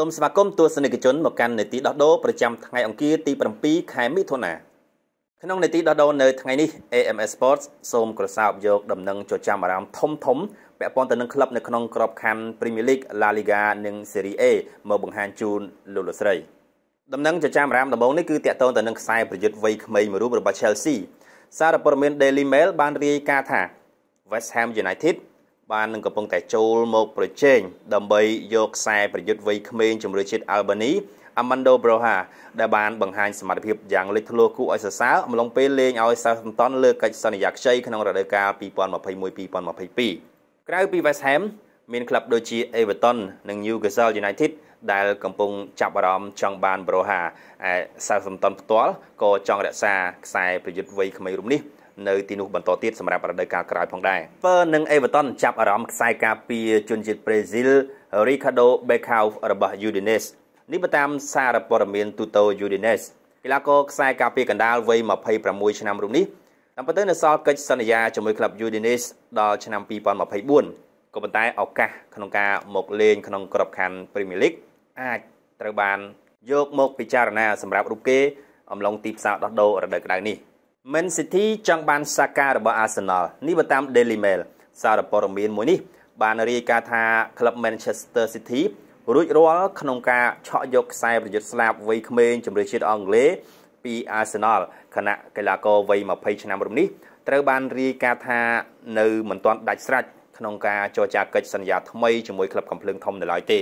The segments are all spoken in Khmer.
សូមស្វាគមន៍ទស្សនិកជនមកកាន់នេតិដោះដូរប្រចាំថ្ងៃអង្គារទី7ខែមិថុនា ក្នុងនេតិដោះដូរនៅថ្ងៃនេះ AMS Sports សូមក្រសោបយកដំណឹងចចាំអារម្មណ៍ធំធំពាក់ព័ន្ធទៅនឹងក្លឹបនៅក្នុងក្របខ័ណ្ឌ Premier League La Liga និង Serie A មកបង្ហាញជូនលោកលោកស្រីដំណឹងចចាំអារម្មណ៍ដំបូងនេះគឺតាក់ទងទៅនឹងខ្សែប្រយុទ្ធវ័យក្មេងមួយរូបរបស់ Chelsea សារព័ត៌មាន Daily Mail បានរាយការណ៍ថា West Ham United បាននឹងកំពុងតែចូលមកប្រជែងដើម្បីយកខ្សែប្រយុទ្ធវ័យក្មេងជំរឿជាតិអាល់បានី Amando Broha ដែលបានបង្ហាញសមត្ថភាពយ៉ាងលេចធ្លោគួរឲ្យសរសើរអំឡុងពេលលេងឲ្យ Southampton លើកិច្ចសន្យាខ្ចីក្នុងរដូវកាល2021-2022ក្រៅពី West Ham មានក្លឹបដូចជា Everton និង Newcastle United ដែលកំពុងចាប់អារម្មណ៍ចង់បាន Broha ឯ Southampton ផ្ទាល់ក៏ចង់រក្សាខ្សែប្រយុទ្ធវ័យក្មេងរូបនេះនៅទីនោះបន្តទៀតសម្រាប់រដូវកាលក្រោយផងដែរពើនិងអេវ៉ាតុនចាប់អារម្មណ៍ខ្សែការពារជនជាតិប្រេស៊ីល Ricardo Becau របស់ Udinese នេះបើតាម សារព័ត៌មាន Tutto Udinese កីឡាករខ្សែការពារកណ្ដាលវ័យ26ឆ្នាំរូបនេះតាមពិតទៅនៅសល់កិច្ចសន្យាជាមួយក្លឹប Udinese ដល់ឆ្នាំ2024ក៏ប៉ុន្តែឱកាសក្នុងការមកលេងក្នុងក្របខ័ណ្ឌ Premier League អាចត្រូវបានយកមក ពិចារណាសម្រាប់រូបគេអំឡុងទីផ្សារដោះដូររដូវក្តៅនេះ។ Man City ចង់បានសាការបស់ Arsenal នេះបើតាម Daily Mail សារព័ត៌មានមួយនេះ បានរាយការណ៍ថាក្លឹប Manchester City រួចរាល់ក្នុងការឆក់យកខ្សែប្រយុទ្ធស្លាបវ័យក្មេងជម្រើសជាតិអង់គ្លេសពី Arsenal ខណៈកីឡាករវ័យ20ឆ្នាំរំនេះត្រូវបានរាយការណ៍ថានៅមិនទាន់ដាច់ស្រេចក្នុងការចរចាកិច្ចសន្យាថ្មីជាមួយក្លឹបកំភ្លើងធំនៅឡើយទេ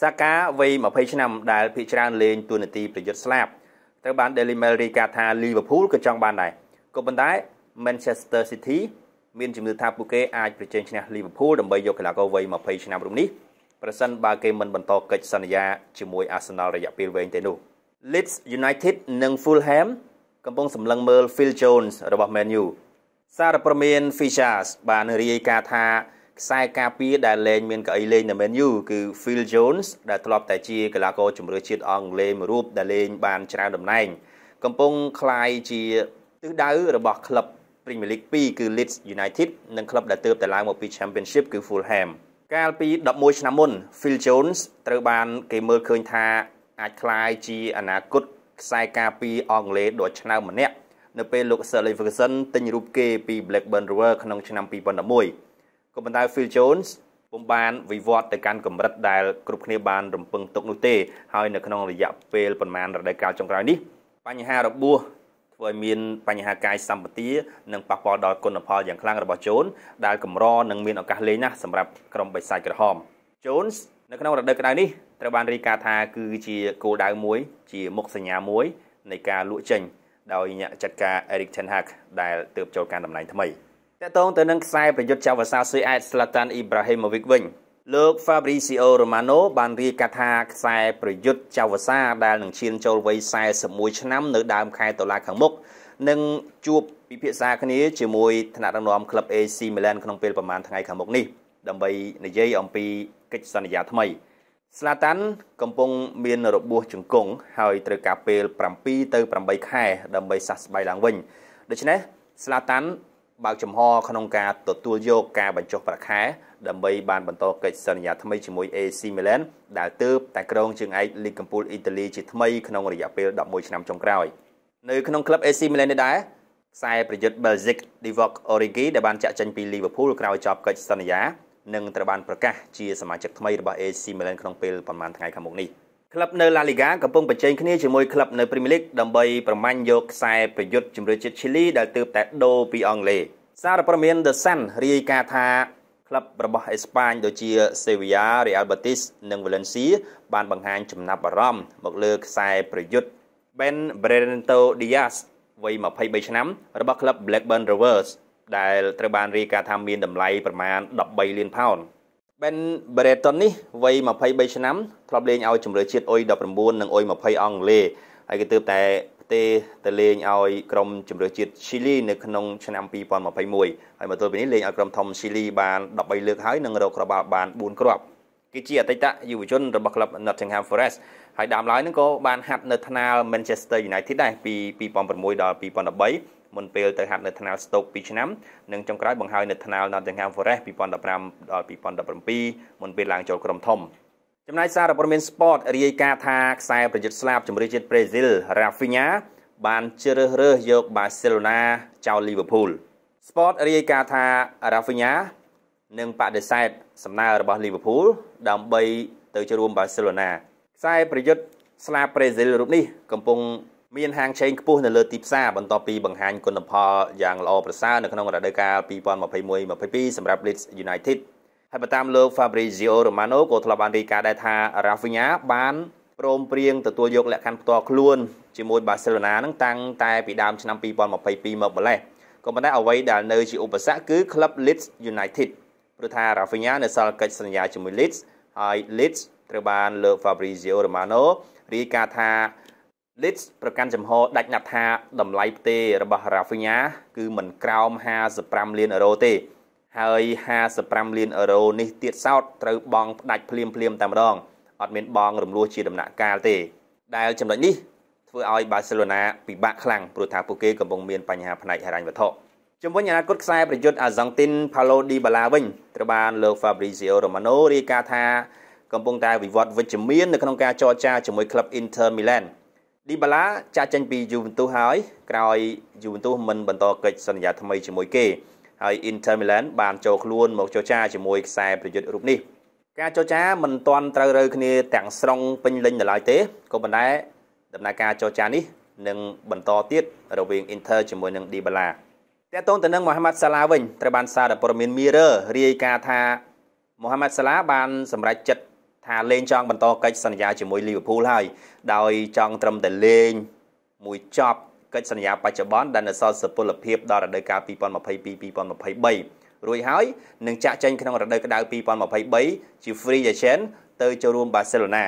សាកាវ័យ20ឆ្នាំដែលភាគច្រើនលេងតួនាទីប្រយុទ្ធស្លាបត្រូវបាន Daily Mail រាយការណ៍ថា Liverpool ក៏ចង់បានដែរក៏ប៉ុន្តែ Manchester City មានជំនឿថាពួកគេអាចប្រជែងឈ្នះ Liverpool ដើម្បីយកកីឡាករវ័យ20ឆ្នាំរូបនេះប្រសិនបើគេមិនបន្តកិច្ចសន្យាជាមួយ Arsenal រយៈពេលវែងទេនោះ Leeds United និង Fulham កំពុងសម្លឹងមើល Phil Jones របស់ Man U សារព័ត៌មាន Fishers បានរាយការណ៍ថាខ្សែការពារដែលលេងមានកៅអីលេងនៅ Man U គឺ Phil Jones ដែលធ្លាប់តែជាកីឡាករជម្រើសជាតិអង់គ្លេសមួយរូបដែលលេងបានច្រើនតំណែងកំពុងคลายជាទិសដៅរបស់ក្លឹប Premier League 2គឺ Leeds United និងក្លឹបដែលទើបតែឡើងមកពី Championship គឺ Fulham កាលពី11ឆ្នាំមុន Phil Jones ត្រូវបានគេមើលឃើញថាអាចคลายជាអនាគតខ្សែការពារអង់គ្លេសដ៏ឆ្នើមម្នាក់ នៅពេលលោក Sir Alex Ferguson ទិញរូបគេពី Blackburn Rovers ក្នុងឆ្នាំ2011ក៏ប៉ុន្តែ Phil Jones ពុំបានវិវត្តទៅកាន់កម្រិតដែលគ្រប់គ្នាបានរំពឹងទុកនោះទេ ហើយ នៅក្នុងរយៈពេល ប្រមាណរដូវកាលចុងក្រោយនេះបញ្ហារបួសធ្វើឲ្យមាន បញ្ហាកាយសម្បទានិងប៉ះពាល់ដល់គុណផលយ៉ាងខ្លាំងរបស់ជូន ដែលកម្រនឹងមានឱកាសលេងណាស់សម្រាប់ក្រុមបិសាចក្រហម ជូននៅក្នុងរដូវក្តៅនេះត្រូវបានរាយការណ៍ថាគឺជាគោលដៅមួយ ជាមុខសញ្ញាមួយនៃការលក់ចេញដោយអ្នកចាត់ការ Eric Ten Hag ដែលទើបចូលកាន់តំណែងថ្មី។តកតងទៅនឹងខ្សែប្រយុទ្ធចៅវសាស៊ុយអែតស្លាតានអ៊ីប្រាហ៊ីម៉ូវិកវិញលោក Fabrizio Romano បានរាយការណ៍ថាខ្សែប្រយុទ្ធចៅវសាដែលនឹងឈានចូលវ័យ41ឆ្នាំនៅដើមខែតុលាខាងមុខនឹងជួបពិភាក្សាគ្នាជាមួយថ្នាក់ដឹកនាំក្លឹប AC Milan ក្នុងពេលប្រហែលថ្ងៃខាងមុខនេះដើម្បីនិយាយអំពីកិច្ចសន្យាថ្មីស្លាតាន់កំពុងមានរបួសជង្គង់ហើយត្រូវការពេល7ទៅ8ខែដើម្បីសះស្បើយឡើងវិញដូច្នេះស្លាតាន់បើកចំហក្នុងការទទួលយកការបញ្ចុះប្រាក់ខែដើម្បីបានបន្តកិច្ចសន្យាថ្មីជាមួយ AC Milan ដែលទើបតែក្រុងជើងឯកលីកកំពូលអ៊ីតាលីជាថ្មីក្នុងរយៈពេល11ឆ្នាំចុងក្រោយនៅក្នុងក្លឹប AC Milan នេះដែរខ្សែប្រយុទ្ធ Belgic Divock Origi ដែលបានចាក់ចេញពី Liverpool ក្រោយចប់កិច្ចសន្យានឹងត្រូវបានប្រកាសជាសមាជិកថ្មីរបស់ AC Milan ក្នុងពេលប្រហែលថ្ងៃខាងមុខនេះ។ក្លឹបនៅឡាលីហ្គាកំពុងប្រជែងគ្នាជាមួយក្លឹបនៅព្រីមៀរលីកដើម្បីប្រម៉ាញ់យកខ្សែប្រយុទ្ធជំរឿជាតិឈីលីដែលទើបតែដូរពីអង់គ្លេសសារព័ត៌មាន The Sun រាយការណ៍ថាក្លឹបរបស់អេស្ប៉ាញដូចជា Sevilla, Real Betis និង Valencia បានបង្ហាញចំណាប់អារម្មណ៍មកលើខ្សែប្រយុទ្ធ Ben Brento Diaz វ័យ23ឆ្នាំរបស់ក្លឹប Blackburn Rovers ដែលត្រូវបានរាយការណ៍ថាមានតម្លៃប្រមាណ13លានផោន Ben Brereton នេះវ័យ23ឆ្នាំធ្លាប់លេងឲ្យជម្រើសជាតិអ៊ុយ19និងអ៊ុយ20អង់គ្លេសហើយគេទើបតែផ្ទេរទៅលេងឲ្យក្រុមជម្រើសជាតិស៊ីលីនៅក្នុងឆ្នាំ2021ហើយមកទល់ពេលនេះលេងឲ្យក្រុមធំស៊ីលីបាន13លើកហើយនិងរកក្បាលបាន4គ្រាប់គេជាអតីតយុវជនរបស់ក្លឹប Nottingham Forest ហើយដើមឡើយនឹងក៏បានហាត់នៅថ្នាល Manchester United ដែរពី2006ដល់2013មុនពេលទៅហាត់នៅថ្នាលស្តុក2ឆ្នាំនិងចុងក្រោយបង្ហើយនៅថ្នាល Nottingham Forest 2015ដល់2017មុនពេលឡើងចូលក្រុមធំចំណាយសាររបស់មាន Sport រាយការណ៍ថាខ្សែប្រយុទ្ធស្លាបជំរឿជាតិប្រេស៊ីល Rafinha បានជ្រើសរើសយក Barcelona ចោល Liverpool Sport រាយការណ៍ថា Rafinha នឹងបដិសេធសំណើរបស់ Liverpool ដើម្បីទៅចូលរួម Barcelona ខ្សែប្រយុទ្ធស្លាបប្រេស៊ីលរូបនេះកំពុងមានហាងឆេងខ្ពស់នៅលើទីផ្សារបន្ទាប់ពីបង្ហាញគុណផលយ៉ាងល្អប្រសើរនៅក្នុង រដូវកាល2021-22សម្រាប់ Leeds United ហើយតាមលោក Fabrizio Romano ក៏ធ្លាប់បានរាយការណ៍ដែរថា Rafinha បានព្រមព្រៀងទទួលយកលក្ខខណ្ឌផ្ទាល់ខ្លួនជាមួយ Barcelona នឹងតាំងតែពីដើមឆ្នាំ2022មកម្លេះក៏ប៉ុន្តែអ្វីដែលនៅជាឧបសគ្គគឺក្លឹប Leeds United ព្រោះថា Rafinha នៅសល់កិច្ចសន្យាជាមួយ Leeds ហើយ Leeds ត្រូវបានលោក Fabrizio Romano រាយការណ៍ថា Leeds ប្រកាន់ចំហដាច់ណាត់ថាតម្លៃផ្ទេររបស់ Rafinha គឺមិនក្រោម55លានអឺរ៉ូទេហើយ55លានអឺរ៉ូនេះទៀតសោតត្រូវបង់ផ្ដាច់ភ្លាមភ្លាមតែម្ដងអត់មានបង់រំលោះជាដំណាក់កាលទេដែលចំណុចនេះធ្វើឲ្យបាសេឡូណាពិបាកខ្លាំងព្រោះថាពួកគេ កំពុងមានបញ្ហាផ្នែកហិរញ្ញវត្ថុជំវិញអនាគតខ្សែប្រយុទ្ធអាសង់ទីនផាឡូឌីបាឡាវិញត្រូវបានលោក Fabrizio Romano រាយការណ៍ថាកំពុងតែវិវត្តវិជ្ជមាននៅក្នុងការចរចាជាមួយក្លឹប Inter Milan ឌីបាឡាចាក់ចេញពីយូវិនទូសហើយ ក្រោយយូវិនទូសមិនបន្តកិច្ចសន្យាថ្មីជាមួយគេហើយ Inter Milan បានចូលខ្លួនមកចរចាជាមួយខ្សែប្រយុទ្ធរូបនេះការចរចាមិនទាន់ត្រូវរើគ្នា ទាំងស្រុងពេញលេញនៅឡើយទេក៏ប៉ុន្តែដំណើរការចរចានេះនឹងបន្តទៀតរវាង Inter ជាមួយនឹង Dybala តើតូនទៅនឹង Mohamed Salah វិញត្រូវបានសារដល់ព័ត៌មាន Mirror រាយការណ៍ថា Mohamed Salah បាន សម្រេចចិត្តថាលេងចង់បន្តកិច្ចសន្យាជាមួយលីវើពូលហើយដោយចង់ត្រឹមតែលេងមួយចប់កិច្ចសន្យាបច្ចុប្បន្នដែលនៅសល់សុពលភាពដល់រដូវកាល2022 2023រួចហើយនឹងចាក់ចែងក្នុងរដូវក្តៅ2023ជា free agent ទៅចូលរួម បាសេឡូណា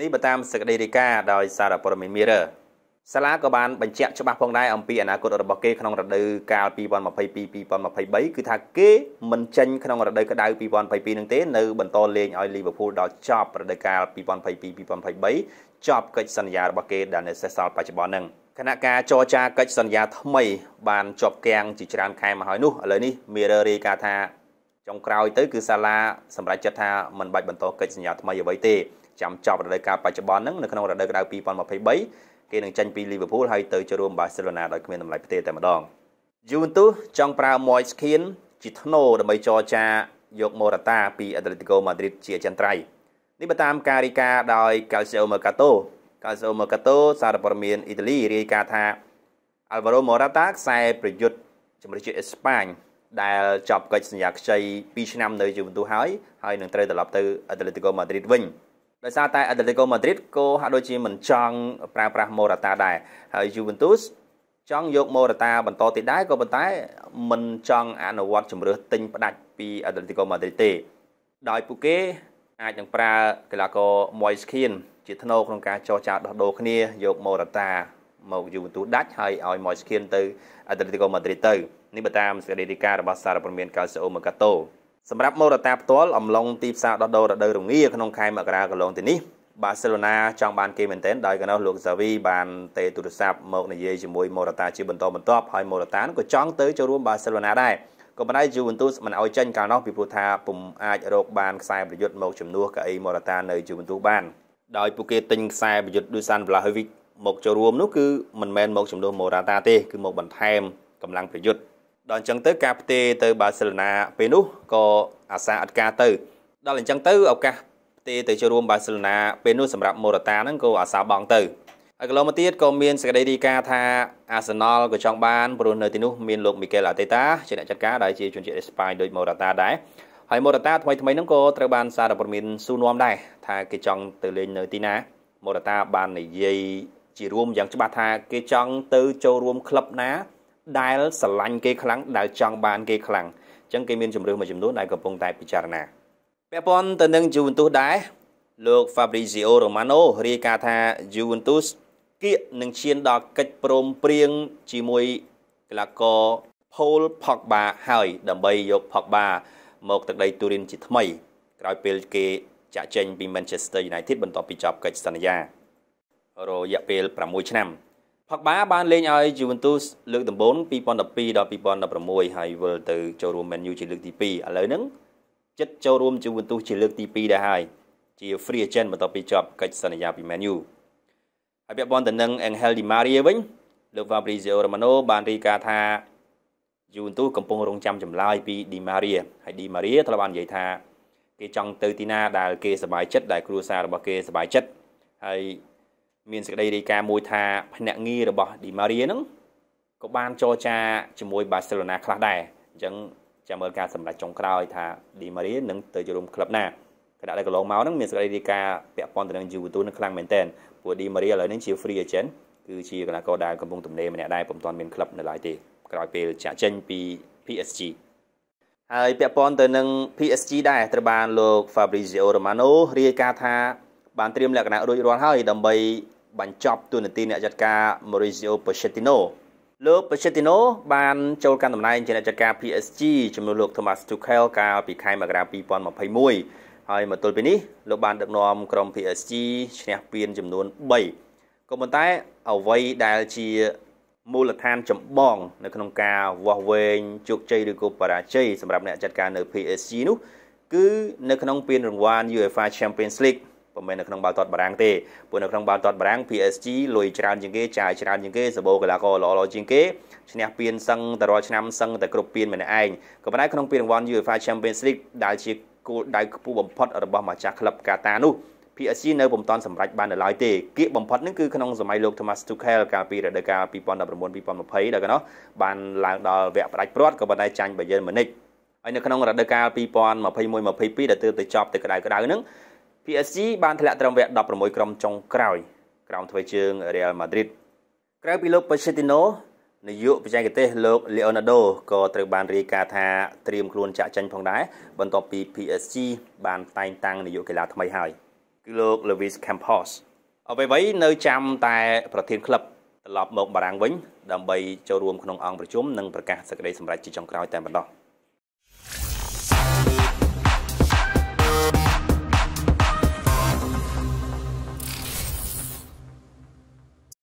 នេះបើតាមសេចក្តីរាយការណ៍ដោយសារព័ត៌មាន Mirror សាលាក៏បានបញ្ជាក់ច្បាស់ផងដែរអំពីអនាគតរបស់គេក្នុងរដូវកាល2022 2023គឺថាគេមិនចេញក្នុងរដូវក្តៅ2022នឹងទេនៅបន្តលេងឲ្យ Liverpool ដល់ចប់រដូវកាល2022 2023ចប់កិច្ចសន្យារបស់គេដែលនៅសេសសល់បច្ចុប្បន្នហ្នឹងគណៈការចរចាកិច្ចសន្យាថ្មី បានជាប់គាំងជាច្រើនខែមកហើយនោះឥឡូវនេះ Mirror រាយការណ៍ថាចុងក្រោយទៅគឺសាលាសម្រេចចិត្តថាមិនបាច់បន្តកិច្ចសន្យាថ្មីអ្វីទេចាំចប់រដូវកាលបច្ចុប្បន្នហ្នឹងនៅក្នុងរដូវក្តៅ2023គេនឹងចាញ់ពី Liverpool ហើយទៅចូលរួម Barcelona ដោយគ្មានតម្លៃផ្ទេតែម្ដង Juventus ចង់ប្រើ Moise Kean ជាធ្នូ ដើម្បីចរចា យក Morata ពី Atletico Madrid ជាចន្ទ្រៃនេះបើតាមការរាយការណ៍ដោយ Calcio Mercato Calcio Mercato សារព័ត៌មានអ៊ីតាលីរាយការណ៍ថា Alvaro Morata ខ្សែប្រយុទ្ធជំនឿជាអេស្ប៉ាញ ដែល ចប់កិច្ចសញ្ញាខ្ចី2ឆ្នាំនៅ Juventus ហើយហើយនឹងត្រូវត្រឡប់ទៅ Atletico Madrid វិញដោយសារតែ Atletico Madrid ក៏ហាក់ដូចជា មិនចង់ប្រើប្រាស់ Morata ដែរហើយ Juventus ចង់យក Morata បន្តទៀតដែរក៏ប៉ុន្តែ មិនចង់អនុវត្តជំរឿសទិញផ្ដាច់ពី Atletico Madrid ទេដោយពួកគេអាចនឹងប្រើកីឡាករ Moise Kean ជាថ្នូរក្នុងការចរចាដោះដូរគ្នាយក Morata មក Juventus ដាច់ហើយឲ្យ Moise Kean ទៅ Atletico Madrid ទៅនេះបើតាមសេចក្តីរាយការណ៍របស់សារព័ត៌មាន Calcio Mercato សម្រាប់ម៉ូរ៉ូតាផ្ទាល់អំឡុងទីផ្សារដោះដូររដូវរងាក្នុងខែមករាកន្លងទៅនេះបាសេឡូណាចង់បានគេមែនទែនដោយកណោះលោកសាវីបានទេទូរស័ព្ទមកនិយាយជាមួយម៉ូរ៉ូតាជាបន្តបន្ទាប់ហើយម៉ូរ៉ូតាក៏ចង់ទៅចូលរួមបាសេឡូណាដែរក៏ប៉ុន្តែ Juventus មិនអោយចេញកាលនោះពីព្រោះថាពុំអាចរកបានខ្សែប្រយុទ្ធមកជំនួសកាអីម៉ូរ៉ូតានៅ Juventus បានដោយពួកគេទិញខ្សែប្រយុទ្ធដូច San Vlahovic មកចូលរួមនោះគឺមិនមែនមកជំនួសម៉ូរ៉ាតាទេគឺមកបន្ថែមកម្លាំងប្រយុទ្ធដល់អញ្ចឹងទៅការផ្ទេរទៅបាសេឡូណាពេលនោះក៏អាសាអត់ការទៅដល់អញ្ចឹងទៅឱកាសផ្ទេរទៅចូលរួមបាសេឡូណាពេលនោះសម្រាប់មូរ៉ាតាហ្នឹងក៏អាសាបង់ទៅហើយកន្លងមកទៀតក៏មានសេចក្តីរាយការណ៍ថាអាសេណលក៏ចង់បានព្រោះនៅទីនោះមានលោកមីកែលអាតេតាជាអ្នកចាត់ការដែលជាជនជាតិអេស្ប៉ាញដូចមូរ៉ាតាដែរហើយមូរ៉ាតាថ្មីថ្មីហ្នឹងក៏ត្រូវបានសារព័ត៌មានស៊ូនាំដែរថាគេចង់ទៅលេងនៅទីណាមូរ៉ាតាបាននិយាយជារួមយ៉ាងច្បាស់ថា គេចង់ទៅ ចូលរួមក្លឹបណាដែលស្រឡាញ់គេខ្លាំងដែលចង់បានគេខ្លាំងអញ្ចឹងគេមានជំរឿនមួយចំនួនដែលកំពុងតែពិចារណាពាក់ព័ន្ធទៅនឹង Juventus ដែរលោក Fabrizio Romano រាយការណ៍ថា Juventus គៀកនឹងឈានដល់កិច្ចព្រមព្រៀងជាមួយកីឡាករ Paul Pogba ហើយ ដើម្បីយក Pogba មកទឹកដីទូរិនជាថ្មី ក្រោយពេលគេចាក់ចេញពី Manchester United បន្ទាប់ពីចប់កិច្ចសន្យា រយៈពេល6ឆ្នាំផកបាបានលេងឲ្យ Juventus លើកដំបូង2012ដល់2016ហើយវិលទៅចូលរួម Man U ជាលើក ទី2ឥឡូវហ្នឹងចិត្តចូលរួម Juventus ជាលើកទី2ដែរហើយជា free agent បន្ទាប់ពីចប់កិច្ចសន្យាពី Man U ហើយពាក់ព័ន្ធទៅនឹង Angel Di Maria វិញលោក Fabrizio Romano បានរាយការណ៍ថា Juventus កំពុងរងចាំចម្លើយពី Di Maria ហើយ Di Maria ធ្លាប់បាននិយាយថាគេចង់ទៅទីណាដែលគេសប្បាយចិត្តដែលគ្រួសាររបស់គេសប្បាយចិត្តហើយមានសេចក្តីរាយការណ៍មួយថាភ្នាក់ងាររបស់ Di Maria ហ្នឹងក៏បានចរចាជាមួយ Barcelona ខ្លះដែរអញ្ចឹងចាំមើលការសម្រេចចុងក្រោយថា Di Maria នឹងទៅចូលរួមក្លឹបណាគណៈដែលកន្លងមកហ្នឹងមានសេចក្តីរាយការណ៍ពាក់ព័ន្ធទៅនឹង Juventus នឹងខ្លាំងមែនទែនព្រោះ Di Maria ឥឡូវនេះជា free agent គឺជាកីឡាករដែលកំពុងទំនេរម្នាក់ដែរពុំទាន់មានក្លឹបនៅឡើយទេក្រោយពេលចាក់ចេញពី PSG ហើយពាក់ព័ន្ធទៅនឹង PSG ដែរត្រូវបានលោក Fabrizio Romano រាយការណ៍ថាបានត្រៀមលក្ខណៈរួចរាល់ហើយដើម្បីបញ្ចប់ទូនាទីអ្នកចាត់ការ Mauricio Pochettino លោក Pochettino បានចូលកាន់តំណែងជាអ្នកចាត់ការ PSG ជំនួសលោក Thomas Tuchel កាលពីខែមករា2021ហើយមកទល់ពេលនេះលោកបានដឹកនាំក្រុម PSG ឈ្នះពានចំនួន3ក៏ប៉ុន្តែអ្វីដែលជាមូលដ្ឋានចម្បង នៅក្នុងការវាស់វែងជោគជ័យឬក៏បរាជ័យសម្រាប់អ្នកចាត់ការនៅ PSG នោះគឺនៅក្នុងពានរង្វាន់ UEFA Champions League មិនមែននៅក្នុងបាល់ទាត់បារាំងទេព្រោះនៅក្នុងបាល់ទាត់បារាំង PSG លុយច្រើនជាងគេចាយច្រើនជាងគេសម្បូរកីឡាករល្អៗជាងគេឈ្នះពានសឹងតែរាល់ឆ្នាំសឹងតែគ្រប់ពានម្នាក់ឯងក៏ប៉ុន្តែក្នុងពានរង្វាន់ UEFA Champions League ដែលជាគោលដៅខ្ពស់បំផុតរបស់ម្ចាស់ក្លឹបកាតានោះ PSG នៅពុំតាន់សម្រេចបាននៅឡើយទេគៀកបំផុតនឹងគឺក្នុងសម័យលោក Thomas Tuchel កាលពីរដូវកាល2019 2020ដល់កន្នោះបានឡើងដល់វគ្គផ្ដាច់ព្រាត់ក៏ប៉ុន្តែចាញ់បាយិនម៉ូនិចហើយនៅក្នុងរដូវកាល2021 22ដែលទើបទៅចប់ទៅក្តៅក្តៅហ្នឹង PSG បានធ្លាក់ត្រឹមវគ្គ16ក្រុមចុងក្រោយ ក្រោមទ្វេជើង Real Madrid ក្រៅពីលោក Pochettino នាយកបច្ចេកទេស លោក Leonardo ក៏ត្រូវបានរាយការណ៍ថាត្រៀមខ្លួនចាក់ចេញផងដែរ បន្ទាប់ពី PSG បានតែងតាំងនាយកកីឡាថ្មីហើយគឺលោក Luis Campos អ្វីៗនៅចាំតែប្រធានក្លឹបត្រឡប់មកបារាំងវិញ ដើម្បី ចូលរួមក្នុងអង្គប្រជុំនិងប្រកាសសេចក្តីសម្រេចជាចុងក្រោយតែម្ដង។